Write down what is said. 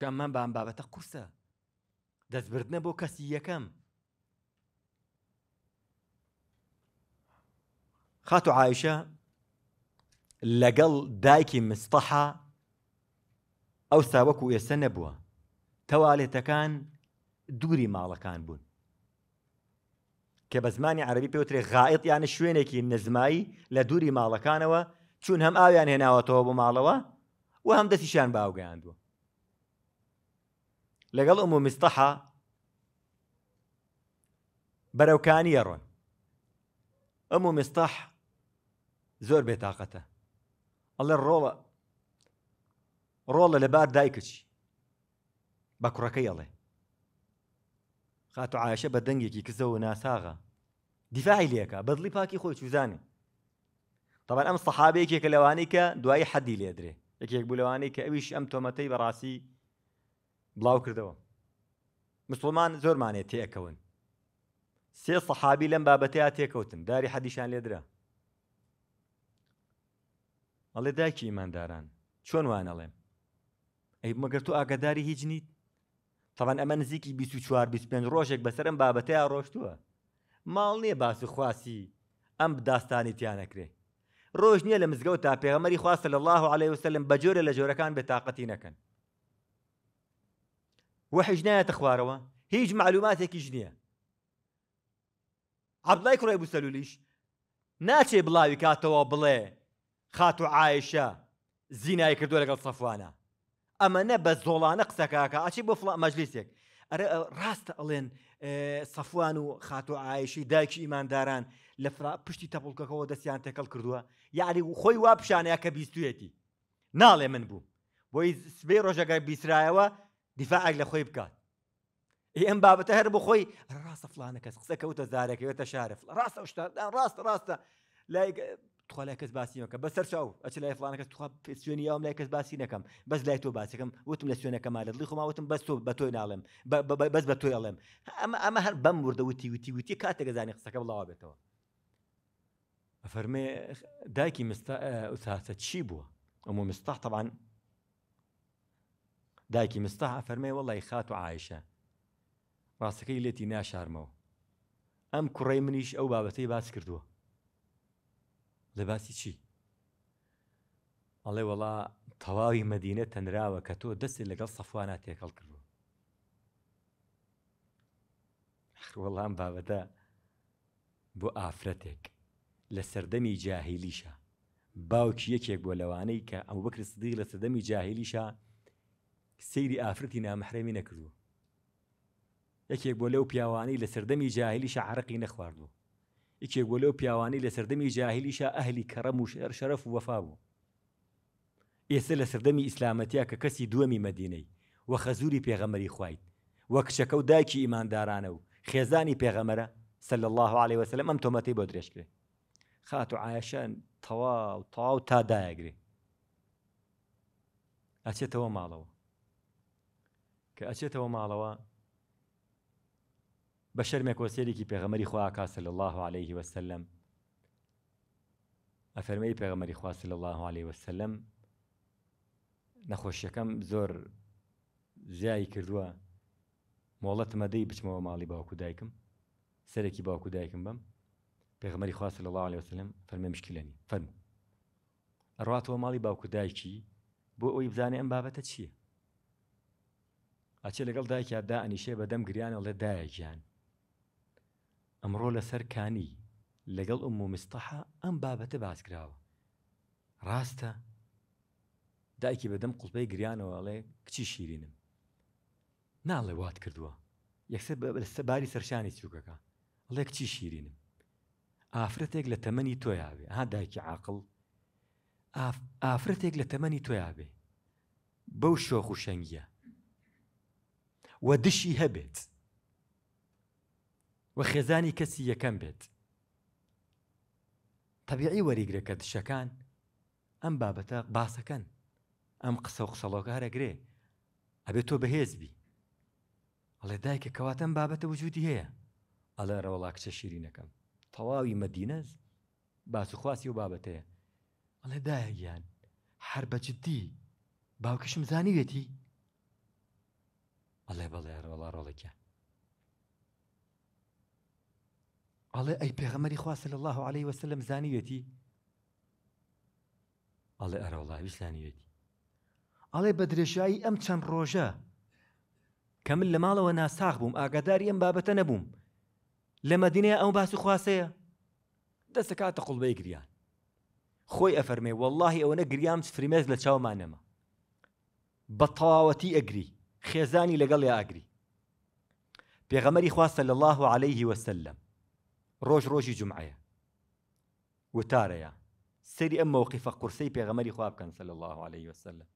کە من بام بابەتە قورسە دەستبردنە بۆ کەسی یەکەم خات و عیشە لەگەڵ دایکی مستەحا ئەو ساوەک و ئێسە نەبووە تەوالێتەکان دووری ماڵەکان بوون کە بە زمانی عربی پێوترێ غائط یانە شوێنێکی نزمایی لە دووری ماڵەکانەوە چون هەم ئاویان هێناوەتەوە بۆ ماڵەوە و هەم دەستیشان باوگەیاندووە لقال أمه مصطحى برو كان يرون أمه مصطح زور بطاقته الله الرولة رولة لبار دايكش بكركي الله خاتو عايشة بدنجي كي كزو ناساغا دفاعي ليكا بدلي باكي خوش شوزاني طبعا أم صحابي كي كلوانيك دواي حدي ليدري كي يقولوانيك أبيش أم توماتي براسي بڵاو کردەوە مسلمان زۆرمانێت تێکەون سێ سەحابی لەم بابەتەیە تێکەوتن داری حەدیشان لێدرا ئەڵێ دایکی ئیمانداران چۆن وانەڵێم ئەی مەگەر تو ئاگداری هیچ نیت تەوان ئەمە نزیکی 24 25 ڕۆژێک بەسەرم بابەتەیە ڕۆشتووە ماڵ نییە باس و خواسی ئەم داستانی تیانەکرێ ڕۆژ نییە لە مزگەوت تا پێغەمەری خواستە لە الله عليه وسلم بەجۆرە لە جۆرەکان بێتاقەتی نەکەن وحیش نایەتە خوارەوە هیچ معلوماتێکیش نییە عبدڵای کوڕی بوسەلولیش ناچێ بڵاوی کاتەوە بڵێ خات و عایشە زینای کردو لەگەڵ سەفوانە ئەمە نە بە زۆڵانە قسەکەکە ئاچی بۆ فڵ مەجلیسێک ئەرە ڕاستە ئەڵێن سەفوان و خات و عایشی دایکی ئیمانداران لە پشتی تەپڵکەکەەوە دەستیان تێکەڵ کردووە یاری خۆی وا پیشانەیە کە بیستویەتی ناڵێ من بوو بۆی سبەی ڕۆژەکە بیسرایەوە دیفاعێک لە خۆی بکات ئەم إيه بابەتە هەر بۆ خۆی ڕاستە فلانە کەس قسە کەوتە زارێکەوێتە شارف راس شتا ڕاستە ڕاستە كس باسي لای بس باسیەکە اش لا ئەچ كس فلانە في سوني يوم لا كس باسي نكم بس لا تو باسي كم وتم لە سوێنەکە مالە دڵی خۆما وتم بس تۆ بە تۆی ناڵێم بەس بە اما ئەڵێم ئەمە ئەمە هەر وتي وتي وتی وتی وتی کاتێک زانانی قسەکە بڵاو بێتەوە فەرمێ دایکی ئوساسە چی طبعاً دایکی مستەها فەرمێ وەڵی خات و عیشە ڕاستەکەی لێتی ناشارمەوە ئەم کوڕی منیش ئەو بابەتەی باس کردووە لە باسی چی ئەڵێ وەڵا تەواوی مەدینە تەنراوە کە تۆ دەستی لەگەڵ سەفوانە تێکەڵ کردووە وەڵام بابەتە بۆ ئافرەتێک لە سەردەمی جاهیلیشە باوکی یەکێک بۆ لەوانەی کە ئەو بکرسدی لە سەدەمی جاهیلیشە سەیری ئافرەتی نامەحرەمی نەکردو یەکێک بۆ لەو پیاوانی لە سەردەمی جاهلیشە عرقی نەخواردو یەکێک بۆ لەو پیاوانی لە سەردەمی جاهلیشە ئەهلی کەڕەم و شێر شەرف و وەفا بوو ئێستا لە سەردەمی ئیسلامەتیا کە کەسی دووەمی مەدینەی وە خەزوری پێغەمەری خوایت وە کچەکە و داکی ئیماندارانە و خێزانی پێغەمەرە سل الله عليه وسلم ئەم تۆمەتی بۆ درێژکرێ خات و عایشان تەواو تاو تا داەگرێ ئەچێتەوە ماڵەوە کە ئەچێتەوە ماڵەوە بە شەرمێک وەسێرێکی پێغەمەری خوا کاسل الله عليه وسلم ئەفەرمەی پێغەمەری خواصل الله عليه وسلم نەخۆشیەکەم زۆر زیایی کردووە مۆڵەت مەدەی بچمەوە ماڵی باوکو دایکم سەرێکی باوکو دایکم بم پێغمەری خواصل الله عليه وسلم فەرمە مشکلێنی فەرمو ئەڕاتەوە ماڵی باوکو دایکی بۆ ئەوی بزانێ ئەم بابەتە چییە ئەچێ لەگەڵ دایکیا دا ئەنیشێ بەدەم گریانە لە دایەکیان ئەمڕۆ لەسەر کانی لەگەڵ ئەم مستەحا ئەم بابەتە باسکراوە ڕاستە دایکی بەدەم قوڵپەی گریانەوەڵێ کچی شیرینم ناڵێ وات کردووە یەکسەر سەباری سەرشانی چووکەکە ئەڵێ کچی شیرینم ئافرەتێک لە تەمەنی تۆیاوێ ها دایکی عاقل ئافرەتێک لە تەمەنی تۆیاوێ بەو شۆخ و شەنگیە و دشی هەبێت و خێزانی کەسی یەکەم بێت تەبیعی وەریگرەکە دشەکان ئەم بابەتە باسەکەن ئەم قسە و قسەڵۆکە هەرەگرێ ئەبێت تۆ بەهێزبی ئەڵێ دایکە کەواتەم بابەتە وجودی هەیە ئەلە ڕەوەڵا کچە شیرینەکەم تەواوی مەدینەز باسوخواسی و بابەتەیە ئەڵێ دایە گیان هەر بەجددی باوکشم زانیوێتی ئەڵێ بەڵێ ڕۆڵا ڕۆڵێکە ئەڵێ ئەی پێغەمەری خواست لە الله عليه وسلم زانیوێتی ئەڵێ ئەرەوڵاوی زانیوێتی ئەڵێ بە درێژایی ئەم چەند ڕۆژە کە من لە ماڵەوە ناساخ بووم ئاگاداری ئەم بابەتە نەبووم لە مەدینەیە ئەو باسی خواستەیە دەستە کاتە قوڵبەی گریان خۆی ئەفەرمێ واللهی ئەوەنە گریام فریمێز لە چاومانەمە بە تەواوەتی ئەگری خێزانی لەگەڵ یا ئاگری پێغەمەری خواستە لە الله عليه وسلم ڕۆژ ڕۆژی جمعەیە وتارەیە سەری ئەم مووقیفە قورسەی پێغەمەری خوابکەن سەل الله عليه وسلم